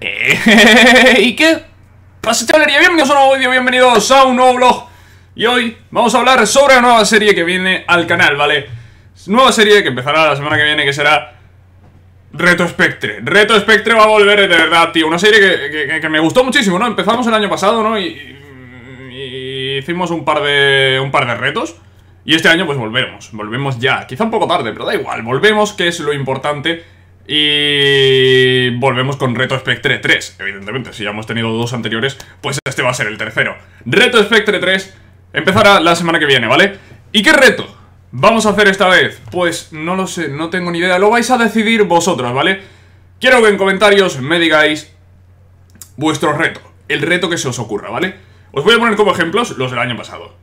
Eh, ¿Y qué pasa, chavalería? Bienvenidos a un nuevo vídeo, bienvenidos a un nuevo vlog Y hoy vamos a hablar sobre la nueva serie que viene al canal, ¿vale? Nueva serie que empezará la semana que viene, que será... Reto Spectre Reto Spectre va a volver de verdad, tío Una serie que, me gustó muchísimo, ¿no? Empezamos el año pasado, ¿no? Y, y, hicimos un par de, un par de retos Y este año pues volvemos, volvemos ya Quizá un poco tarde, pero da igual, volvemos, que es lo importante y volvemos con Reto Spectre 3, evidentemente, si ya hemos tenido dos anteriores, pues este va a ser el tercero. Reto Spectre 3 empezará la semana que viene, ¿vale? ¿Y qué reto vamos a hacer esta vez? Pues no lo sé, no tengo ni idea, lo vais a decidir vosotros, ¿vale? Quiero que en comentarios me digáis vuestro reto, el reto que se os ocurra, ¿vale? Os voy a poner como ejemplos los del año pasado.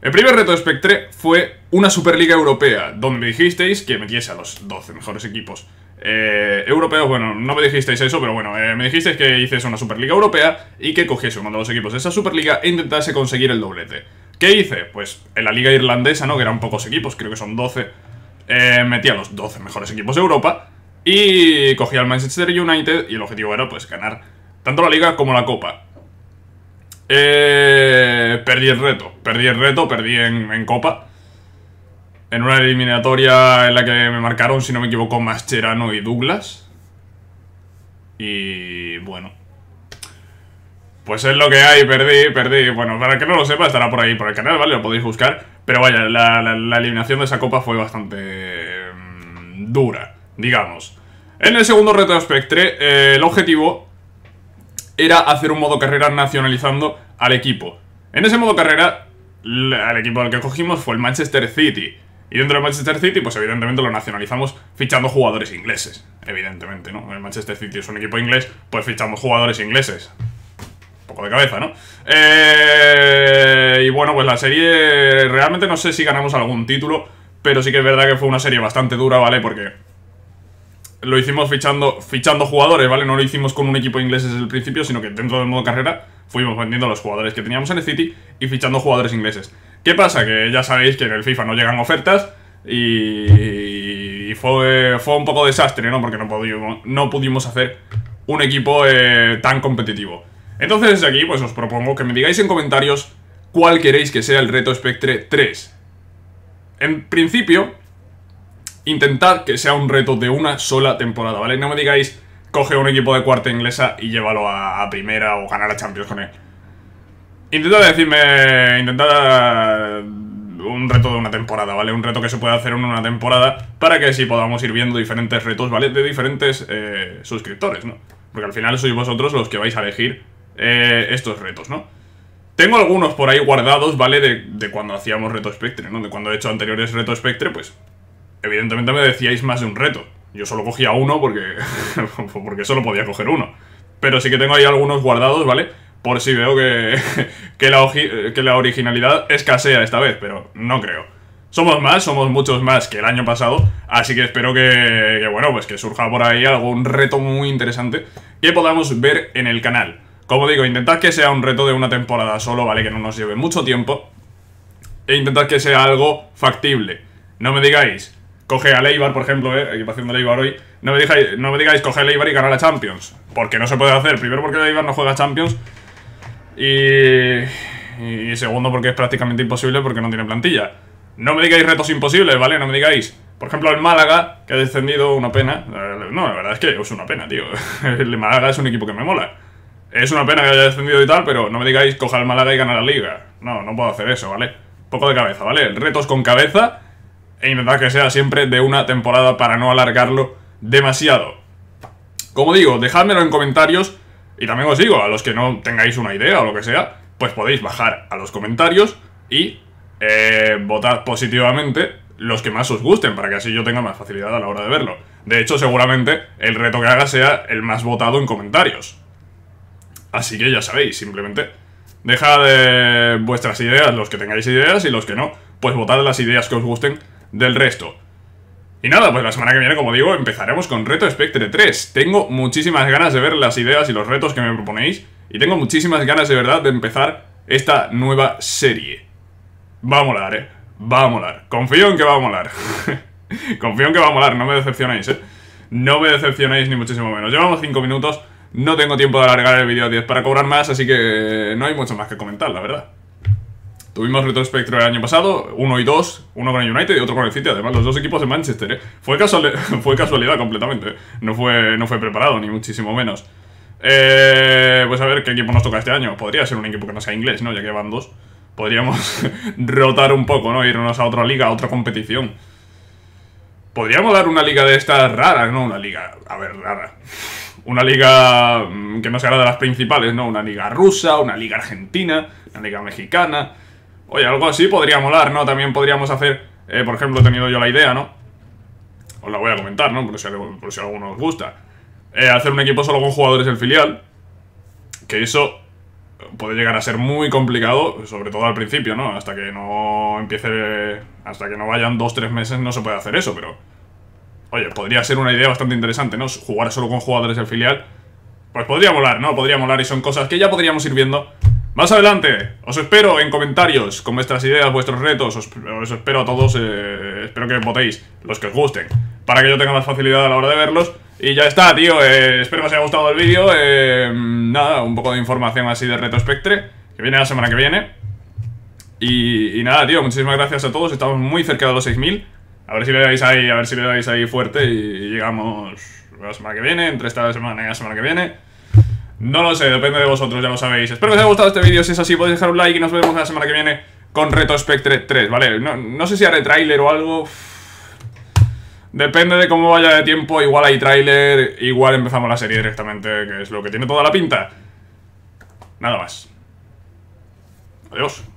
El primer reto de Spectre fue una Superliga Europea, donde me dijisteis que metiese a los 12 mejores equipos. Eh, europeos, bueno, no me dijisteis eso, pero bueno, eh, me dijisteis que hiciese una Superliga Europea y que cogiese uno de los equipos de esa Superliga e intentase conseguir el doblete. ¿Qué hice? Pues en la Liga Irlandesa, ¿no? Que eran pocos equipos, creo que son 12. Eh, a los 12 mejores equipos de Europa y cogí al Manchester United y el objetivo era, pues, ganar tanto la Liga como la Copa. Eh, perdí el reto, perdí el reto, perdí en Copa en una eliminatoria en la que me marcaron, si no me equivoco, Mascherano y Douglas. Y bueno. Pues es lo que hay, perdí, perdí. Bueno, para que no lo sepa, estará por ahí por el canal, ¿vale? Lo podéis buscar. Pero vaya, la, eliminación de esa copa fue bastante mm, dura, digamos. En el segundo reto eh, el objetivo era hacer un modo carrera nacionalizando al equipo. En ese modo carrera, el equipo al que cogimos fue el Manchester City. Y dentro del Manchester City, pues evidentemente lo nacionalizamos fichando jugadores ingleses. Evidentemente, ¿no? El Manchester City es un equipo inglés, pues fichamos jugadores ingleses. Un poco de cabeza, ¿no? Eh, y bueno, pues la serie... Realmente no sé si ganamos algún título, pero sí que es verdad que fue una serie bastante dura, ¿vale? Porque lo hicimos fichando, fichando jugadores, ¿vale? No lo hicimos con un equipo inglés desde el principio, sino que dentro del modo carrera fuimos vendiendo los jugadores que teníamos en el City y fichando jugadores ingleses. ¿Qué pasa? Que ya sabéis que en el FIFA no llegan ofertas y, fue, un poco desastre, ¿no? Porque no pudimos, no pudimos hacer un equipo eh, tan competitivo. Entonces desde aquí pues os propongo que me digáis en comentarios cuál queréis que sea el reto Spectre 3. En principio, intentad que sea un reto de una sola temporada, ¿vale? No me digáis, coge un equipo de cuarta inglesa y llévalo a, a primera o ganar a Champions con él. Intentad decirme... Intentad un reto de una temporada, ¿vale? Un reto que se pueda hacer en una temporada para que así podamos ir viendo diferentes retos, ¿vale? De diferentes eh, suscriptores, ¿no? Porque al final sois vosotros los que vais a elegir eh, estos retos, ¿no? Tengo algunos por ahí guardados, ¿vale? De, cuando hacíamos reto Spectre, ¿no? De cuando he hecho anteriores reto Spectre, pues... Evidentemente me decíais más de un reto. Yo solo cogía uno porque... porque solo podía coger uno. Pero sí que tengo ahí algunos guardados, ¿vale? por si veo que, que, la, originalidad escasea esta vez, pero no creo. Somos más, somos muchos más que el año pasado, así que espero que, bueno, pues que surja por ahí algún reto muy interesante que podamos ver en el canal. Como digo, intentad que sea un reto de una temporada solo, ¿vale? Que no nos lleve mucho tiempo. E intentad que sea algo factible. No me digáis, coge a Leibar, por ejemplo, ¿eh? equipación de Leibar hoy. No me, digáis, no me digáis, coge a Leibar y ganar a Champions. Porque no se puede hacer. Primero porque Leibar no juega a Champions y, segundo, porque es prácticamente imposible porque no tiene plantilla. No me digáis retos imposibles, ¿vale? No me digáis. Por ejemplo, el Málaga, que ha descendido una pena. No, la verdad es que es una pena, tío. El Málaga es un equipo que me mola. Es una pena que haya descendido y tal, pero no me digáis coja el Málaga y gana la liga. No, no puedo hacer eso, ¿vale? Poco de cabeza, ¿vale? Retos con cabeza e verdad que sea siempre de una temporada para no alargarlo demasiado. Como digo, dejádmelo en comentarios y también os digo, a los que no tengáis una idea o lo que sea, pues podéis bajar a los comentarios y eh, votar positivamente los que más os gusten, para que así yo tenga más facilidad a la hora de verlo. De hecho, seguramente el reto que haga sea el más votado en comentarios. Así que ya sabéis, simplemente dejad vuestras ideas, los que tengáis ideas y los que no, pues votad las ideas que os gusten del resto. Y nada, pues la semana que viene, como digo, empezaremos con Reto Spectre 3. Tengo muchísimas ganas de ver las ideas y los retos que me proponéis. Y tengo muchísimas ganas de verdad de empezar esta nueva serie. Va a molar, ¿eh? Va a molar. Confío en que va a molar. Confío en que va a molar, no me decepcionéis, ¿eh? No me decepcionéis ni muchísimo menos. Llevamos 5 minutos, no tengo tiempo de alargar el vídeo a 10 para cobrar más, así que no hay mucho más que comentar, la verdad. Tuvimos espectro el año pasado, uno y dos, uno con el United y otro con el City, además los dos equipos de Manchester, ¿eh? Fue, fue casualidad completamente, ¿eh? no fue, no fue preparado, ni muchísimo menos. Eh, pues a ver qué equipo nos toca este año. Podría ser un equipo que no sea inglés, ¿no? Ya que van dos. Podríamos rotar un poco, ¿no? Irnos a otra liga, a otra competición. Podríamos dar una liga de estas raras, ¿no? Una liga, a ver, rara. Una liga mm, que no sea la de las principales, ¿no? Una liga rusa, una liga argentina, una liga mexicana, Oye, algo así podría molar, ¿no? También podríamos hacer... Eh, por ejemplo, he tenido yo la idea, ¿no? Os la voy a comentar, ¿no? Por si, a alguno os gusta. Eh, hacer un equipo solo con jugadores del filial. Que eso puede llegar a ser muy complicado, sobre todo al principio, ¿no? Hasta que no empiece... Hasta que no vayan dos, tres meses no se puede hacer eso, pero... Oye, podría ser una idea bastante interesante, ¿no? Jugar solo con jugadores del filial. Pues podría molar, ¿no? Podría molar y son cosas que ya podríamos ir viendo más adelante, os espero en comentarios con vuestras ideas, vuestros retos, os, espero a todos, eh, espero que votéis, los que os gusten, para que yo tenga más facilidad a la hora de verlos. Y ya está, tío, eh, espero que os haya gustado el vídeo, eh, nada, un poco de información así de Reto Spectre, que viene la semana que viene. Y, nada, tío, muchísimas gracias a todos, estamos muy cerca de los 6.000, a ver si le dais ahí, a ver si le dais ahí fuerte y llegamos la semana que viene, entre esta semana y la semana que viene. No lo sé, depende de vosotros, ya lo sabéis Espero que os haya gustado este vídeo, si es así podéis dejar un like Y nos vemos la semana que viene con Reto Spectre 3, ¿vale? No, sé si haré tráiler o algo Depende de cómo vaya de tiempo, igual hay tráiler Igual empezamos la serie directamente, que es lo que tiene toda la pinta Nada más Adiós